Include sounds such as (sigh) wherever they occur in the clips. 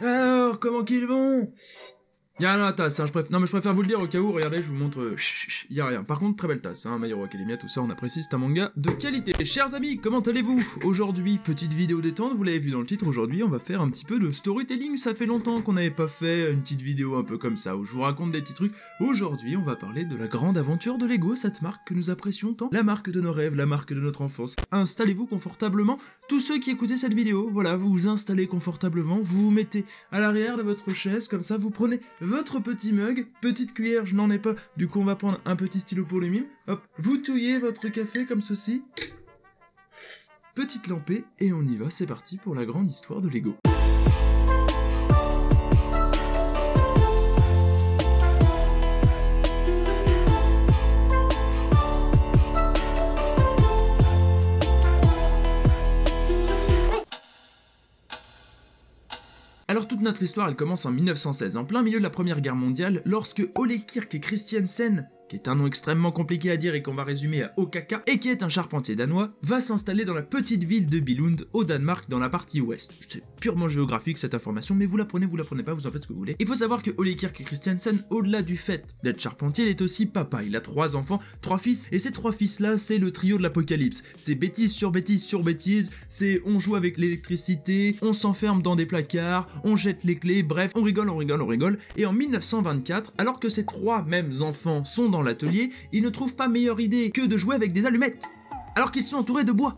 Alors, ah, comment qu'ils vont Y'a rien la tasse, hein, je préfère... non mais je préfère vous le dire au cas où, regardez, je vous montre, il euh, y a rien. Par contre, très belle tasse, hein, My Academia, tout ça, on apprécie, c'est un manga de qualité. Chers amis, comment allez-vous Aujourd'hui, petite vidéo détente, vous l'avez vu dans le titre, aujourd'hui on va faire un petit peu de storytelling, ça fait longtemps qu'on n'avait pas fait une petite vidéo un peu comme ça, où je vous raconte des petits trucs. Aujourd'hui, on va parler de la grande aventure de Lego, cette marque que nous apprécions tant, la marque de nos rêves, la marque de notre enfance. Installez-vous confortablement, tous ceux qui écoutaient cette vidéo, voilà, vous vous installez confortablement, vous vous mettez à l'arrière de votre chaise, comme ça vous prenez votre petit mug, petite cuillère, je n'en ai pas, du coup on va prendre un petit stylo pour les mimes. Hop, vous touillez votre café comme ceci. Petite lampée, et on y va, c'est parti pour la grande histoire de Lego. Alors toute notre histoire, elle commence en 1916, en plein milieu de la Première Guerre mondiale, lorsque Ole Kirk et Christiansen qui est un nom extrêmement compliqué à dire et qu'on va résumer à Okaka, et qui est un charpentier danois, va s'installer dans la petite ville de Billund, au Danemark, dans la partie ouest. C'est purement géographique cette information, mais vous la prenez, vous la prenez pas, vous en faites ce que vous voulez. Il faut savoir que Ole Kirk Christiansen, au-delà du fait d'être charpentier, il est aussi papa. Il a trois enfants, trois fils, et ces trois fils-là, c'est le trio de l'apocalypse. C'est bêtise sur bêtise sur bêtise, c'est on joue avec l'électricité, on s'enferme dans des placards, on jette les clés, bref, on rigole, on rigole, on rigole. Et en 1924, alors que ces trois mêmes enfants sont dans l'atelier, ils ne trouvent pas meilleure idée que de jouer avec des allumettes, alors qu'ils sont entourés de bois.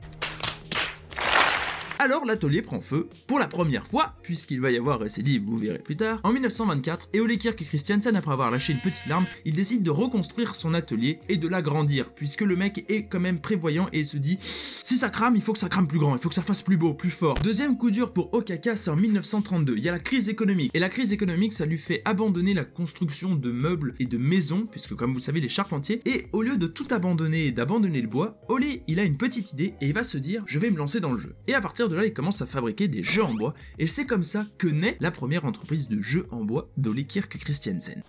Alors l'atelier prend feu pour la première fois, puisqu'il va y avoir dit, vous verrez plus tard. En 1924, Eole Kirk et Christiansen, après avoir lâché une petite larme, il décide de reconstruire son atelier et de l'agrandir, puisque le mec est quand même prévoyant et se dit si ça crame, il faut que ça crame plus grand, il faut que ça fasse plus beau, plus fort. Deuxième coup dur pour Okaka, c'est en 1932. Il y a la crise économique. Et la crise économique, ça lui fait abandonner la construction de meubles et de maisons, puisque comme vous savez, les charpentiers. Et au lieu de tout abandonner et d'abandonner le bois, Ole il a une petite idée et il va se dire je vais me lancer dans le jeu. Et à partir il commence à fabriquer des jeux en bois, et c'est comme ça que naît la première entreprise de jeux en bois Dolikirk Kirk Christiansen.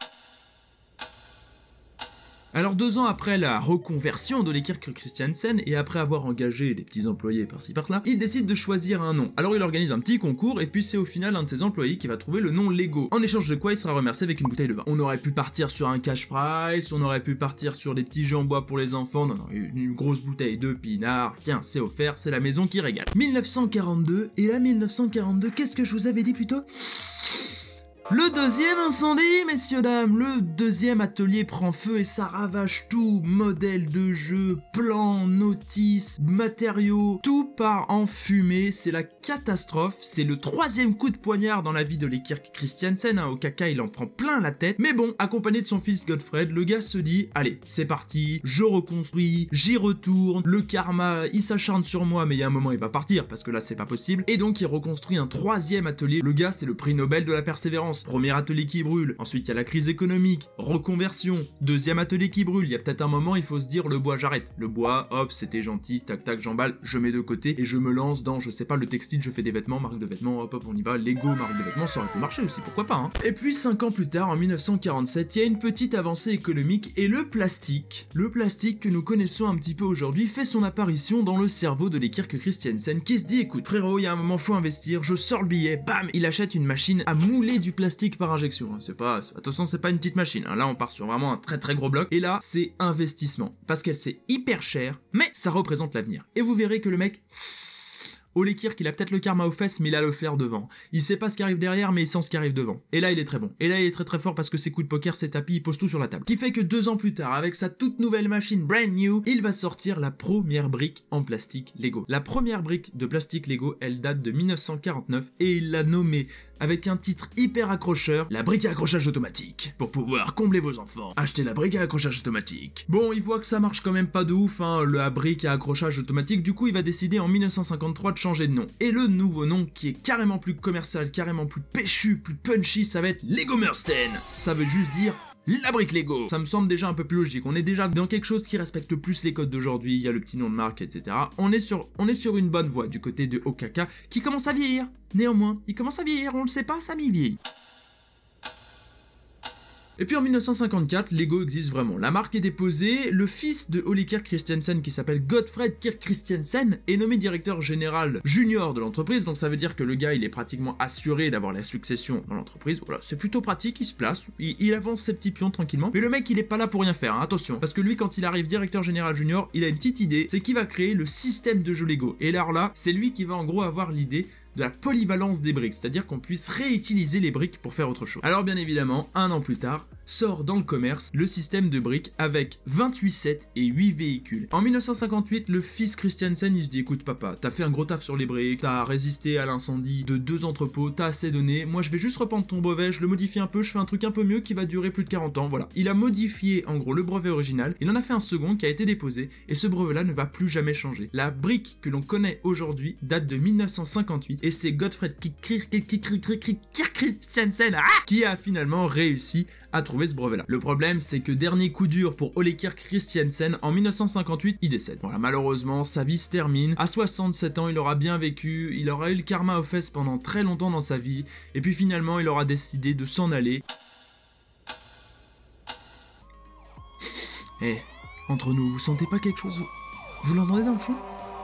Alors deux ans après la reconversion de l'équipe Christiansen et après avoir engagé des petits employés par-ci par-là, il décide de choisir un nom. Alors il organise un petit concours et puis c'est au final un de ses employés qui va trouver le nom Lego, en échange de quoi il sera remercié avec une bouteille de vin. On aurait pu partir sur un cash price, on aurait pu partir sur des petits jeux en bois pour les enfants, non, non, une grosse bouteille de pinard, tiens c'est offert, c'est la maison qui régale. 1942, et la 1942, qu'est-ce que je vous avais dit plutôt le deuxième incendie, messieurs dames, le deuxième atelier prend feu et ça ravage tout, modèle de jeu, plan, notice, matériaux, tout part en fumée, c'est la catastrophe, c'est le troisième coup de poignard dans la vie de l'équipe Christiansen, hein. au caca il en prend plein la tête, mais bon, accompagné de son fils Godfred, le gars se dit, allez, c'est parti, je reconstruis, j'y retourne, le karma, il s'acharne sur moi, mais il y a un moment il va partir, parce que là c'est pas possible, et donc il reconstruit un troisième atelier, le gars c'est le prix Nobel de la persévérance, premier atelier qui brûle, ensuite il y a la crise économique, reconversion, deuxième atelier qui brûle, il y a peut-être un moment il faut se dire le bois j'arrête, le bois hop c'était gentil, tac tac j'emballe, je mets de côté et je me lance dans je sais pas le textile, je fais des vêtements, marque de vêtements, hop hop on y va, Lego marque de vêtements, ça aurait pu marcher aussi, pourquoi pas hein. Et puis 5 ans plus tard en 1947 il y a une petite avancée économique et le plastique, le plastique que nous connaissons un petit peu aujourd'hui fait son apparition dans le cerveau de Christian Christiansen qui se dit écoute frérot il y a un moment faut investir, je sors le billet, bam il achète une machine à mouler du plastique plastique par injection. Hein. C'est pas, attention, c'est pas une petite machine. Hein. Là, on part sur vraiment un très très gros bloc. Et là, c'est investissement parce qu'elle c'est hyper cher, mais ça représente l'avenir. Et vous verrez que le mec Olekir qu'il a peut-être le karma aux fesses, mais il a le flair devant. Il sait pas ce qui arrive derrière, mais il sent ce qui arrive devant. Et là, il est très bon. Et là, il est très très fort parce que ses coups de poker, ses tapis, il pose tout sur la table. Qui fait que deux ans plus tard, avec sa toute nouvelle machine brand new, il va sortir la première brique en plastique Lego. La première brique de plastique Lego, elle date de 1949 et il l'a nommée avec un titre hyper accrocheur, la brique à accrochage automatique, pour pouvoir combler vos enfants. Achetez la brique à accrochage automatique. Bon, il voit que ça marche quand même pas de ouf, hein, la brique à accrochage automatique. Du coup, il va décider en 1953 de changer de nom. Et le nouveau nom qui est carrément plus commercial, carrément plus péchu, plus punchy, ça va être Lego Mersten. Ça veut juste dire la brique Lego. Ça me semble déjà un peu plus logique. On est déjà dans quelque chose qui respecte plus les codes d'aujourd'hui. Il y a le petit nom de marque, etc. On est sur, on est sur une bonne voie du côté de Okaka qui commence à vieillir. Néanmoins, il commence à vieillir. On le sait pas, Samy vieillit. Et puis en 1954, Lego existe vraiment. La marque est déposée, le fils de Oli Kirk Christiansen qui s'appelle Godfred Kirk Christiansen est nommé directeur général junior de l'entreprise, donc ça veut dire que le gars il est pratiquement assuré d'avoir la succession dans l'entreprise. Voilà, c'est plutôt pratique, il se place, il, avance ses petits pions tranquillement. Mais le mec il est pas là pour rien faire, hein, attention, parce que lui quand il arrive directeur général junior, il a une petite idée, c'est qu'il va créer le système de jeu Lego. Et alors là, c'est lui qui va en gros avoir l'idée de la polyvalence des briques, c'est-à-dire qu'on puisse réutiliser les briques pour faire autre chose. Alors bien évidemment, un an plus tard, sort dans le commerce le système de briques avec 28 sets et 8 véhicules. En 1958, le fils Christiansen il se dit écoute papa, t'as fait un gros taf sur les briques, t'as résisté à l'incendie de deux entrepôts, t'as assez donné, moi je vais juste reprendre ton brevet, je le modifie un peu, je fais un truc un peu mieux qui va durer plus de 40 ans, voilà. Il a modifié en gros le brevet original, il en a fait un second qui a été déposé et ce brevet-là ne va plus jamais changer. La brique que l'on connaît aujourd'hui date de 1958 et c'est Godfred Gottfried Christiansen ah, qui a finalement réussi à trouver ce là Le problème, c'est que dernier coup dur pour Ole Christiansen, en 1958, il décède. Voilà, malheureusement, sa vie se termine. À 67 ans, il aura bien vécu, il aura eu le karma aux fesses pendant très longtemps dans sa vie, et puis finalement, il aura décidé de s'en aller. Eh, entre nous, vous sentez pas quelque chose vous l'entendez dans le fond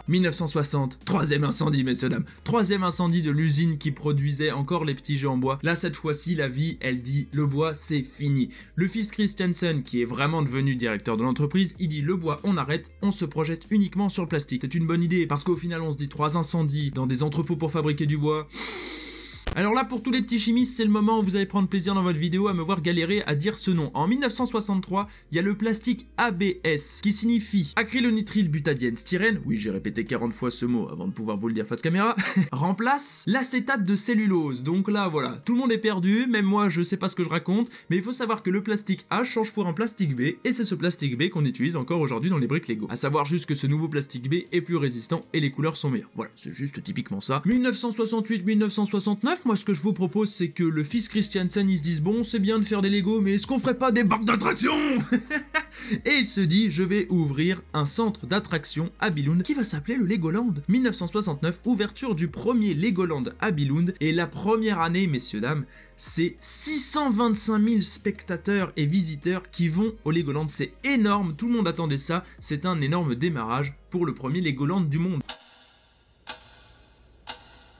1960, troisième incendie, messieurs dames. Troisième incendie de l'usine qui produisait encore les petits jeux en bois. Là, cette fois-ci, la vie, elle dit le bois, c'est fini. Le fils Christensen, qui est vraiment devenu directeur de l'entreprise, il dit le bois, on arrête, on se projette uniquement sur le plastique. C'est une bonne idée parce qu'au final, on se dit trois incendies dans des entrepôts pour fabriquer du bois. Alors là, pour tous les petits chimistes, c'est le moment où vous allez prendre plaisir dans votre vidéo à me voir galérer à dire ce nom. En 1963, il y a le plastique ABS, qui signifie acrylonitrile butadienne styrène, oui j'ai répété 40 fois ce mot avant de pouvoir vous le dire face caméra, (laughs) remplace l'acétate de cellulose. Donc là, voilà, tout le monde est perdu, même moi je sais pas ce que je raconte, mais il faut savoir que le plastique A change pour un plastique B, et c'est ce plastique B qu'on utilise encore aujourd'hui dans les briques Lego. À savoir juste que ce nouveau plastique B est plus résistant et les couleurs sont meilleures. Voilà, c'est juste typiquement ça. 1968-1969, moi ce que je vous propose c'est que le fils Christiansen il se dise bon c'est bien de faire des Lego mais est-ce qu'on ferait pas des barques d'attraction (laughs) Et il se dit je vais ouvrir un centre d'attraction à Billund qui va s'appeler le Legoland. 1969, ouverture du premier Legoland à Billund et la première année messieurs dames c'est 625 000 spectateurs et visiteurs qui vont au Legoland. C'est énorme, tout le monde attendait ça, c'est un énorme démarrage pour le premier Legoland du monde.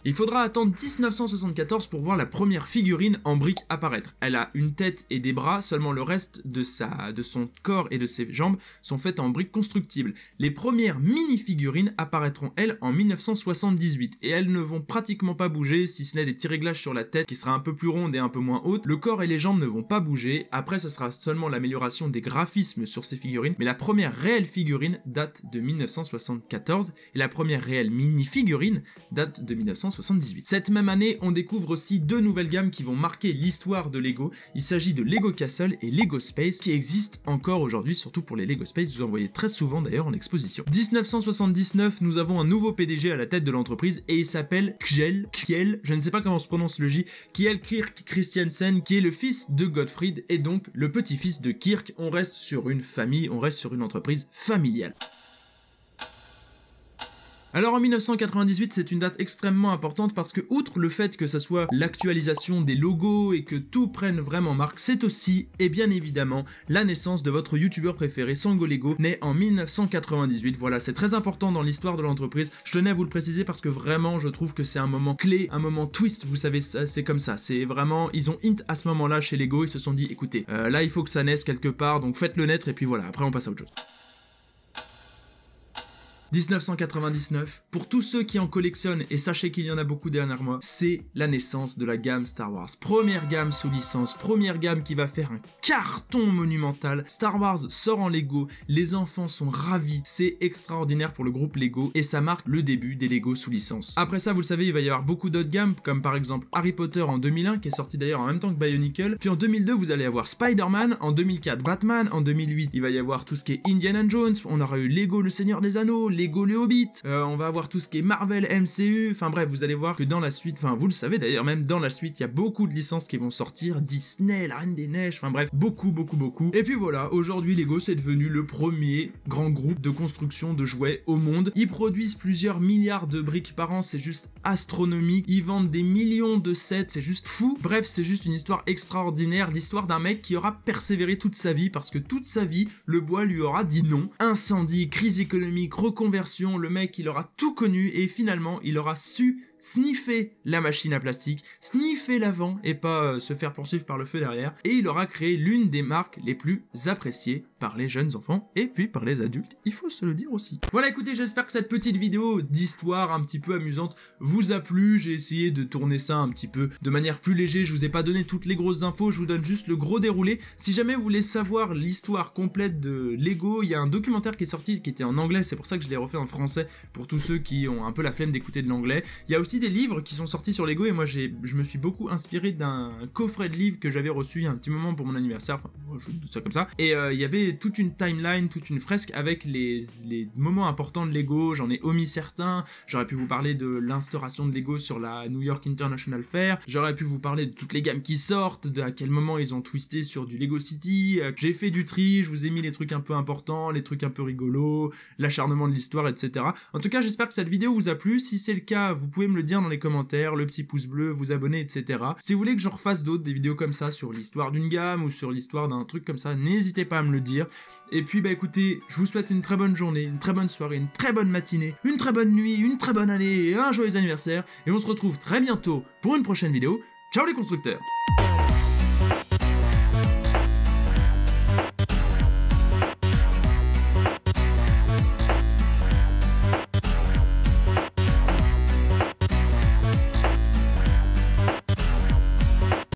Il faudra attendre 1974 pour voir la première figurine en briques apparaître. Elle a une tête et des bras, seulement le reste de, sa, de son corps et de ses jambes sont faites en briques constructibles. Les premières mini-figurines apparaîtront, elles, en 1978, et elles ne vont pratiquement pas bouger, si ce n'est des petits réglages sur la tête qui sera un peu plus ronde et un peu moins haute. Le corps et les jambes ne vont pas bouger, après ce sera seulement l'amélioration des graphismes sur ces figurines, mais la première réelle figurine date de 1974, et la première réelle mini-figurine date de 1974. Cette même année, on découvre aussi deux nouvelles gammes qui vont marquer l'histoire de LEGO. Il s'agit de LEGO Castle et LEGO Space qui existent encore aujourd'hui, surtout pour les LEGO Space, vous en voyez très souvent d'ailleurs en exposition. 1979, nous avons un nouveau PDG à la tête de l'entreprise et il s'appelle Kjell, Kjell, je ne sais pas comment se prononce le J, Kjell Kirk Christiansen qui est le fils de Gottfried et donc le petit-fils de Kirk. On reste sur une famille, on reste sur une entreprise familiale. Alors en 1998, c'est une date extrêmement importante parce que outre le fait que ça soit l'actualisation des logos et que tout prenne vraiment marque, c'est aussi, et bien évidemment, la naissance de votre youtubeur préféré, Lego, né en 1998. Voilà, c'est très important dans l'histoire de l'entreprise. Je tenais à vous le préciser parce que vraiment, je trouve que c'est un moment clé, un moment twist, vous savez, c'est comme ça. C'est vraiment, ils ont hint à ce moment-là chez Lego, ils se sont dit, écoutez, euh, là il faut que ça naisse quelque part, donc faites-le naître et puis voilà, après on passe à autre chose. 1999, pour tous ceux qui en collectionnent, et sachez qu'il y en a beaucoup dernièrement, c'est la naissance de la gamme Star Wars. Première gamme sous licence, première gamme qui va faire un carton monumental. Star Wars sort en Lego, les enfants sont ravis, c'est extraordinaire pour le groupe Lego, et ça marque le début des Lego sous licence. Après ça, vous le savez, il va y avoir beaucoup d'autres gammes, comme par exemple Harry Potter en 2001, qui est sorti d'ailleurs en même temps que Bionicle, puis en 2002, vous allez avoir Spider-Man, en 2004, Batman, en 2008, il va y avoir tout ce qui est Indiana Jones, on aura eu Lego, le Seigneur des Anneaux, Lego Leobit, euh, on va avoir tout ce qui est Marvel, MCU, enfin bref, vous allez voir que dans la suite, enfin vous le savez d'ailleurs, même dans la suite, il y a beaucoup de licences qui vont sortir, Disney, La Reine des Neiges, enfin bref, beaucoup, beaucoup, beaucoup. Et puis voilà, aujourd'hui Lego c'est devenu le premier grand groupe de construction de jouets au monde. Ils produisent plusieurs milliards de briques par an, c'est juste astronomique, ils vendent des millions de sets, c'est juste fou. Bref, c'est juste une histoire extraordinaire, l'histoire d'un mec qui aura persévéré toute sa vie parce que toute sa vie, le bois lui aura dit non. Incendie, crise économique, reconstruction, version, le mec il aura tout connu et finalement il aura su sniffer la machine à plastique, sniffer l'avant et pas euh, se faire poursuivre par le feu derrière. Et il aura créé l'une des marques les plus appréciées par les jeunes enfants et puis par les adultes, il faut se le dire aussi. Voilà écoutez, j'espère que cette petite vidéo d'histoire un petit peu amusante vous a plu. J'ai essayé de tourner ça un petit peu de manière plus léger je vous ai pas donné toutes les grosses infos, je vous donne juste le gros déroulé. Si jamais vous voulez savoir l'histoire complète de Lego, il y a un documentaire qui est sorti qui était en anglais, c'est pour ça que je l'ai refait en français pour tous ceux qui ont un peu la flemme d'écouter de l'anglais. Il y a aussi des livres qui sont sortis sur Lego et moi j'ai, je me suis beaucoup inspiré d'un coffret de livres que j'avais reçu il y a un petit moment pour mon anniversaire, enfin je ça comme ça. Et euh, il y avait toute une timeline, toute une fresque avec les, les moments importants de Lego, j'en ai omis certains, j'aurais pu vous parler de l'instauration de Lego sur la New York International Fair, j'aurais pu vous parler de toutes les gammes qui sortent, de à quel moment ils ont twisté sur du Lego City, euh, j'ai fait du tri, je vous ai mis les trucs un peu importants, les trucs un peu rigolos, l'acharnement de l'histoire, etc. En tout cas j'espère que cette vidéo vous a plu, si c'est le cas vous pouvez me le dire dans les commentaires, le petit pouce bleu, vous abonner, etc. Si vous voulez que j'en refasse d'autres, des vidéos comme ça sur l'histoire d'une gamme ou sur l'histoire d'un truc comme ça, n'hésitez pas à me le dire. Et puis bah écoutez, je vous souhaite une très bonne journée, une très bonne soirée, une très bonne matinée, une très bonne nuit, une très bonne année et un joyeux anniversaire. Et on se retrouve très bientôt pour une prochaine vidéo. Ciao les constructeurs